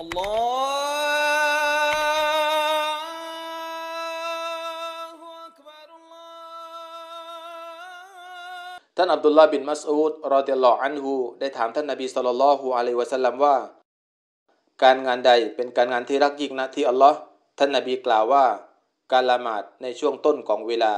อัลลอฮฺอักบารอลลอฮฺท่านอับดุลลาบินมัสอูดรอดิลลออันฮูได้ถามท่านนบีสุลลัลฮ์อะลัยวะสัลลัมว่า การงานใดเป็นการงานที่รักยิ่งนะที่อัลลอฮ์ท่านนบีกล่าวว่า การละหมาดในช่วงต้นของเวลา